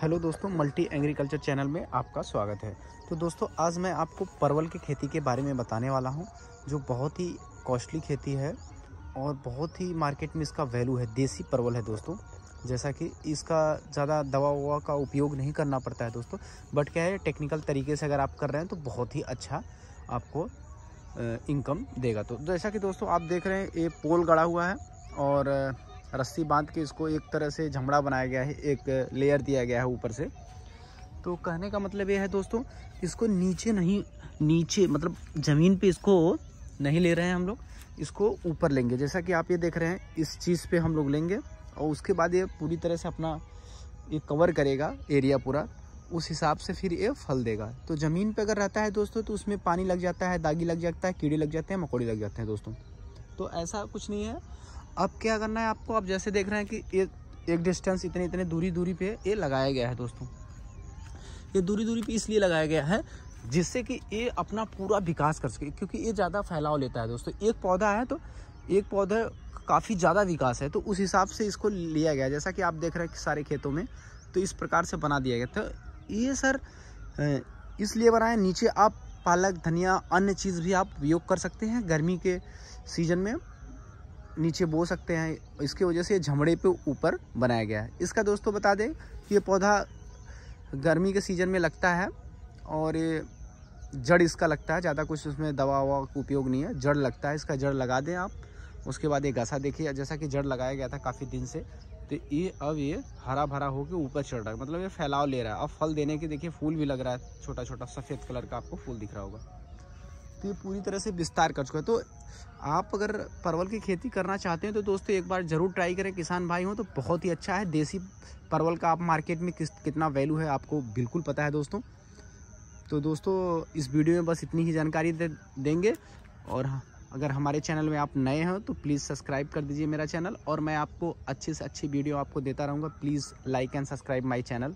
hello दोस्तों multi agriculture channel में आपका स्वागत है तो दोस्तों आज मैं आपको परवल की खेती के बारे में बताने वाला हूं जो बहुत ही कॉस्टली खेती है और बहुत ही मार्केट में इसका वैल्यू है देसी परवल है दोस्तों जैसा कि इसका ज़्यादा दवा ववा का उपयोग नहीं करना पड़ता है दोस्तों बट क्या है टेक्निकल तरीके से अगर आप कर रहे हैं तो बहुत ही अच्छा आपको इनकम देगा तो जैसा कि दोस्तों आप देख रहे हैं ये पोल गड़ा हुआ है और रस्सी बांध के इसको एक तरह से झमड़ा बनाया गया है एक लेयर दिया गया है ऊपर से तो कहने का मतलब ये है दोस्तों इसको नीचे नहीं नीचे मतलब ज़मीन पे इसको नहीं ले रहे हैं हम लोग इसको ऊपर लेंगे जैसा कि आप ये देख रहे हैं इस चीज़ पे हम लोग लेंगे और उसके बाद ये पूरी तरह से अपना ये कवर करेगा एरिया पूरा उस हिसाब से फिर ये फल देगा तो ज़मीन पे अगर रहता है दोस्तों तो उसमें पानी लग जाता है दागी लग जाता है कीड़े लग जाते हैं मकोड़े लग जाते हैं दोस्तों तो ऐसा कुछ नहीं है अब क्या करना है आपको आप जैसे देख रहे हैं कि ये एक डिस्टेंस इतने इतने दूरी दूरी पे ये लगाया गया है दोस्तों ये दूरी दूरी पे इसलिए लगाया गया है जिससे कि ये अपना पूरा विकास कर सके क्योंकि ये ज़्यादा फैलाव लेता है दोस्तों एक पौधा है तो एक पौधा काफ़ी ज़्यादा विकास है तो उस हिसाब से इसको लिया गया जैसा कि आप देख रहे हैं सारे खेतों में तो इस प्रकार से बना दिया गया तो ये सर इसलिए बनाए नीचे आप पालक धनिया अन्य चीज़ भी आप उपयोग कर सकते हैं गर्मी के सीज़न में नीचे बो सकते हैं इसकी वजह से झमड़े पे ऊपर बनाया गया है इसका दोस्तों बता दें कि ये पौधा गर्मी के सीज़न में लगता है और ये जड़ इसका लगता है ज़्यादा कुछ उसमें दवा ववा का उपयोग नहीं है जड़ लगता है इसका जड़ लगा दें आप उसके बाद ये गसा देखिए जैसा कि जड़ लगाया गया था काफ़ी दिन से तो ये अब ये हरा भरा होकर ऊपर चढ़ रहा है मतलब ये फैलाव ले रहा है अब फल देने के देखिए फूल भी लग रहा है छोटा छोटा सफ़ेद कलर का आपको फूल दिख रहा होगा तो ये पूरी तरह से विस्तार कर चुका है तो आप अगर परवल की खेती करना चाहते हैं तो दोस्तों एक बार ज़रूर ट्राई करें किसान भाई हों तो बहुत ही अच्छा है देसी परवल का आप मार्केट में किस कितना वैल्यू है आपको बिल्कुल पता है दोस्तों तो दोस्तों इस वीडियो में बस इतनी ही जानकारी दे, देंगे और हाँ, अगर हमारे चैनल में आप नए हों तो प्लीज़ सब्सक्राइब कर दीजिए मेरा चैनल और मैं आपको अच्छे से अच्छी वीडियो आपको देता रहूँगा please like and subscribe my channel